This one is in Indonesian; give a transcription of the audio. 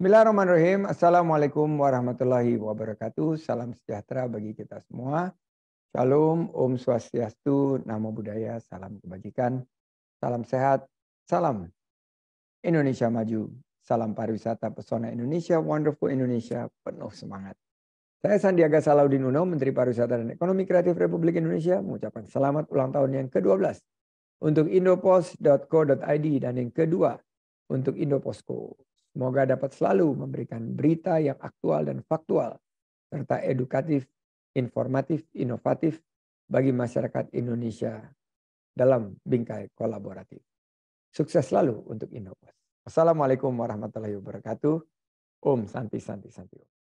Bismillahirrahmanirrahim. Assalamualaikum warahmatullahi wabarakatuh. Salam sejahtera bagi kita semua. Shalom, Om Swastiastu, Namo Buddhaya, Salam Kebajikan, Salam Sehat, Salam Indonesia Maju, Salam Pariwisata Pesona Indonesia, Wonderful Indonesia, penuh semangat. Saya Sandiaga Salahuddin Uno, Menteri Pariwisata dan Ekonomi Kreatif Republik Indonesia, mengucapkan selamat ulang tahun yang ke-12 untuk indopos.co.id dan yang kedua untuk Indoposko. Semoga dapat selalu memberikan berita yang aktual dan faktual, serta edukatif, informatif, inovatif bagi masyarakat Indonesia dalam bingkai kolaboratif. Sukses selalu untuk Indopos. Assalamualaikum warahmatullahi wabarakatuh. Om Santi Santi Santi. Om.